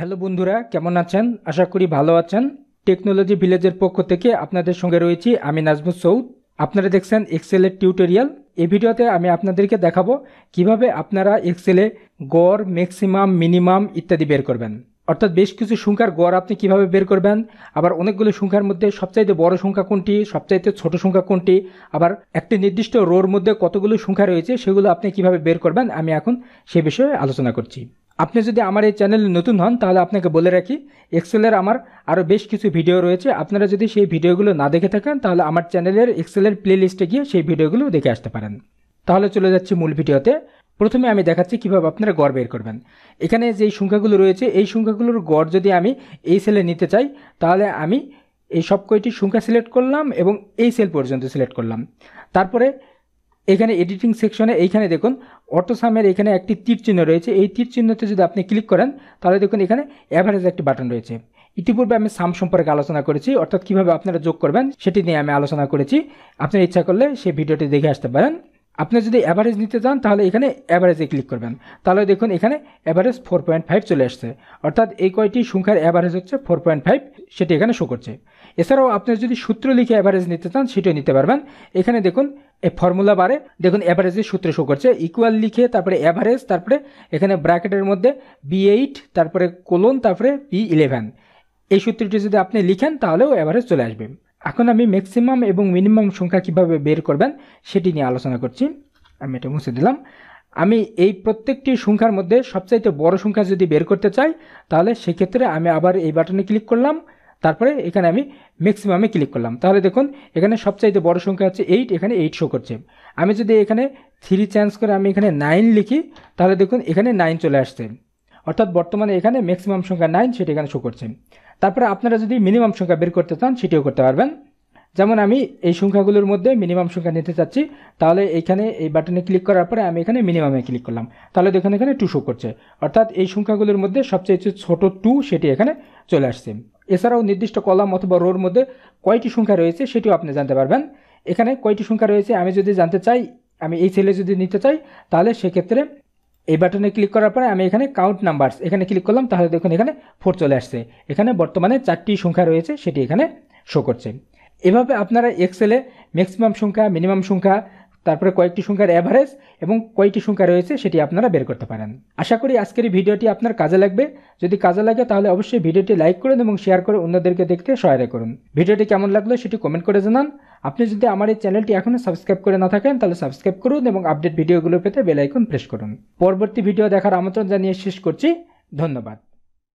hello বন্ধুরা কেমন আছেন আশা করি ভালো আছেন টেকনোলজি ভিলেজের পক্ষ থেকে আপনাদের সঙ্গে রয়েছি আমি নাজমুল সৌদ আপনারা দেখছেন এক্সেলের টিউটোরিয়াল এই ভিডিওতে আমি আপনাদেরকে দেখাবো কিভাবে আপনারা এক্সেলে গড় ম্যাক্সিমাম মিনিমাম ইত্যাদি বের করবেন অর্থাৎ বেশ কিছু সংখ্যার গড় আপনি কিভাবে বের করবেন আবার অনেকগুলো সংখ্যার মধ্যে সবচাইতে বড় সংখ্যা কোনটি সবচাইতে ছোট সংখ্যা কোনটি আবার একটি নির্দিষ্ট রোর মধ্যে কতগুলো সংখ্যা রয়েছে সেগুলো আপনি কিভাবে বের করবেন আমি এখন সে বিষয়ে আলোচনা করছি আপনি যদি আমার এই চ্যানেলে নতুন হন তাহলে আপনাকে বলে রাখি এক্সেলের আমার আরও বেশ কিছু ভিডিও রয়েছে আপনারা যদি সেই ভিডিওগুলো না দেখে থাকেন তাহলে আমার চ্যানেলের এক্সেলের প্লেলিস্টে গিয়ে সেই ভিডিওগুলো দেখে আসতে পারেন তাহলে চলে যাচ্ছি মূল ভিডিওতে প্রথমে আমি দেখাচ্ছি কিভাবে আপনারা গড় বের করবেন এখানে যেই সংখ্যাগুলো রয়েছে এই সংখ্যাগুলোর গড় যদি আমি এই সেলে নিতে চাই তাহলে আমি এই সব কয়টি সংখ্যা সিলেক্ট করলাম এবং এই সেল পর্যন্ত সিলেক্ট করলাম তারপরে এখানে এডিটিং সেকশনে এইখানে দেখুন অটোসামের এখানে একটি তীর চিহ্ন রয়েছে এই তীর চিহ্নতে যদি আপনি ক্লিক করেন তাহলে দেখুন এখানে অ্যাভারেজ একটি বাটন রয়েছে ইতিপূর্বে আমি সাম সম্পর্কে আলোচনা করেছি অর্থাৎ কীভাবে আপনারা যোগ করবেন সেটি নিয়ে আমি আলোচনা করেছি আপনার ইচ্ছা করলে সেই ভিডিওটি দেখে আসতে পারেন আপনি যদি অ্যাভারেজ নিতে চান তাহলে এখানে অ্যাভারেজে ক্লিক করবেন তাহলে দেখুন এখানে অ্যাভারেজ ফোর পয়েন্ট ফাইভ চলে আসছে অর্থাৎ এই কয়টি সংখ্যার অ্যাভারেজ হচ্ছে ফোর পয়েন্ট ফাইভ সেটি এখানে শো করছে এছাড়াও আপনি যদি সূত্র লিখে অ্যাভারেজ নিতে চান সেটিও নিতে পারবেন এখানে দেখুন এই ফর্মুলা বারে দেখুন অ্যাভারেজের সূত্র শো করছে ইকুয়াল লিখে তারপরে অ্যাভারেজ তারপরে এখানে ব্র্যাকেটের মধ্যে বি এইট তারপরে কোলন তারপরে বি ইলেভেন এই সূত্রটি যদি আপনি লিখেন তাহলেও অ্যাভারেজ চলে আসবে এখন আমি ম্যাক্সিমাম এবং মিনিমাম সংখ্যা কিভাবে বের করবেন সেটি নিয়ে আলোচনা করছি আমি এটা মুছে দিলাম আমি এই প্রত্যেকটি সংখ্যার মধ্যে সবচাইতে বড় সংখ্যা যদি বের করতে চাই তাহলে সেক্ষেত্রে আমি আবার এই বাটনে ক্লিক করলাম তারপরে এখানে আমি ম্যাক্সিমামে ক্লিক করলাম তাহলে দেখুন এখানে সবচাইতে বড় সংখ্যা হচ্ছে এইট এখানে এইট শো করছে আমি যদি এখানে থ্রি চেঞ্জ করে আমি এখানে নাইন লিখি তাহলে দেখুন এখানে নাইন চলে আসছে অর্থাৎ বর্তমানে এখানে ম্যাক্সিমাম সংখ্যা নাইন সেটা এখানে শো করছে তারপরে আপনারা যদি মিনিমাম সংখ্যা বের করতে চান সেটিও করতে পারবেন যেমন আমি এই সংখ্যাগুলোর মধ্যে মিনিমাম সংখ্যা নিতে চাচ্ছি তাহলে এইখানে এই বাটনে ক্লিক করার পরে আমি এখানে মিনিমামে ক্লিক করলাম তাহলে দেখুন এখানে টু শো করছে অর্থাৎ এই সংখ্যাগুলোর মধ্যে সবচেয়ে ছোট টু সেটি এখানে চলে আসছে এছাড়াও নির্দিষ্ট কলাম অথবা রোর মধ্যে কয়টি সংখ্যা রয়েছে সেটিও আপনি জানতে পারবেন এখানে কয়টি সংখ্যা রয়েছে আমি যদি জানতে চাই আমি এই সেলে যদি নিতে চাই তাহলে সেক্ষেত্রে এই বাটনে ক্লিক করার পরে আমি এখানে কাউন্ট নাম্বারস এখানে ক্লিক করলাম তাহলে দেখুন এখানে ফোর চলে আসছে এখানে বর্তমানে চারটি সংখ্যা রয়েছে সেটি এখানে শো করছে এভাবে আপনারা এক্সেলে ম্যাক্সিমাম সংখ্যা মিনিমাম সংখ্যা তারপরে কয়েকটি সংখ্যার অ্যাভারেজ এবং কয়েকটি সংখ্যা রয়েছে সেটি আপনারা বের করতে পারেন আশা করি আজকের এই ভিডিওটি আপনার কাজে লাগবে যদি কাজে লাগে তাহলে অবশ্যই ভিডিওটি লাইক করুন এবং শেয়ার করে অন্যদেরকে দেখতে সহায়তা করুন ভিডিওটি কেমন লাগলো সেটি কমেন্ট করে জানান আপনি যদি আমার এই চ্যানেলটি এখনও সাবস্ক্রাইব করে না থাকেন তাহলে সাবস্ক্রাইব করুন এবং আপডেট ভিডিওগুলো পেতে বেলাইকন প্রেস করুন পরবর্তী ভিডিও দেখার আমন্ত্রণ জানিয়ে শেষ করছি ধন্যবাদ